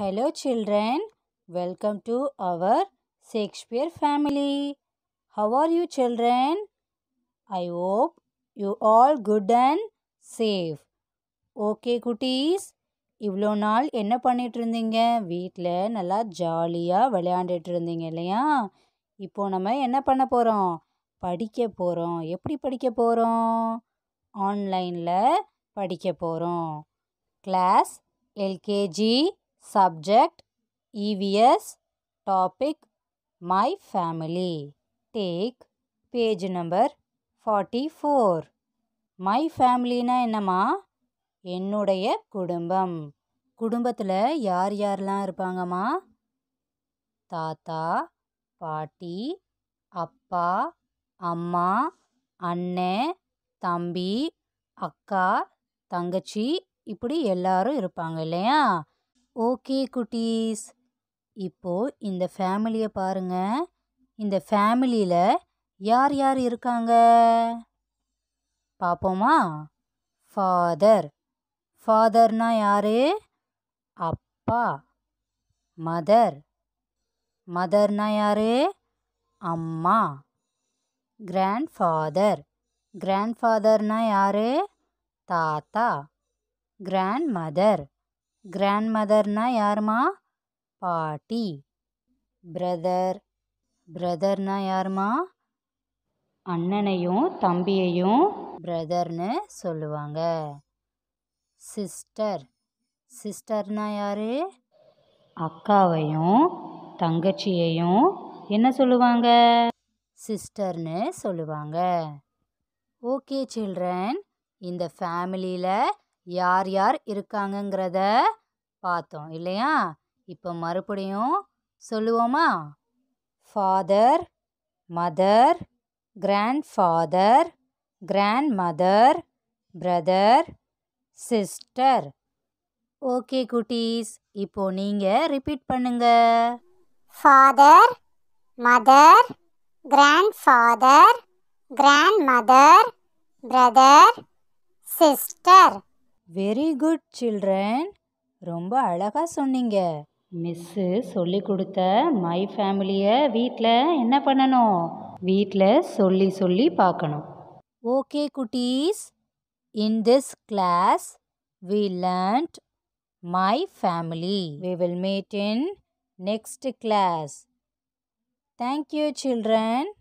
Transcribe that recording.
Hello children, welcome to our Shakespeare family. How are you children? I hope you all good and safe. Okay குட்டீஸ் இவ்வளோ நாள் என்ன பண்ணிகிட்டு இருந்தீங்க வீட்டில் நல்லா ஜாலியாக விளையாண்டுட்டு இருந்தீங்க இல்லையா இப்போது நம்ம என்ன பண்ண போகிறோம் படிக்க போகிறோம் எப்படி படிக்க போகிறோம் ஆன்லைனில் படிக்க போகிறோம் class LKG subject Subject EVS my family take Take number forty four my Familyனா என்னம்மா என்னுடைய குடும்பம் குடும்பத்தில் யார் யாரெல்லாம் இருப்பாங்கம்மா தாத்தா பாட்டி அப்பா அம்மா அண்ணன் தம்பி அக்கா தங்கச்சி இப்படி எல்லாரும் இருப்பாங்க இல்லையா ஓகே குட்டீஸ் இப்போது இந்த ஃபேமிலியை பாருங்கள் இந்த ஃபேமிலியில் யார் யார் இருக்காங்க பார்ப்போமா ஃபாதர் ஃபாதர்னா யார் அப்பா மதர் மதர்னா யார் அம்மா கிராண்ட் ஃபாதர் கிராண்ட் ஃபாதர்னா யார் தாத்தா கிராண்ட் மதர் கிராண்ட் மதர்னா யாருமா பாட்டி பிரதர் பிரதர்னால் யாருமா அண்ணனையும் தம்பியையும் பிரதர்னு சொல்லுவாங்க சிஸ்டர் சிஸ்டர்னால் யார் அக்காவையும் தங்கச்சியையும் என்ன சொல்லுவாங்க சிஸ்டர்னு சொல்லுவாங்க ஓகே சில்ட்ரன் இந்த ஃபேமிலியில் யார் யார் இருக்காங்கங்கிறத பார்த்தோம் இல்லையா இப்போ மறுபடியும் சொல்லுவோமா father mother grand father grand mother brother sister okay குட்டீஸ் இப்போ நீங்கள் ரிப்பீட் பண்ணுங்க father mother grand father grand mother brother sister very good children ரொம்ப அழகாக சொன்னீங்க மிஸ்ஸு சொல்லி கொடுத்த மை ஃபேமிலியை வீட்டில் என்ன பண்ணணும் வீட்டில் சொல்லி சொல்லி பார்க்கணும் ஓகே குட்டீஸ் in this class we learned my family we will meet in next class thank you children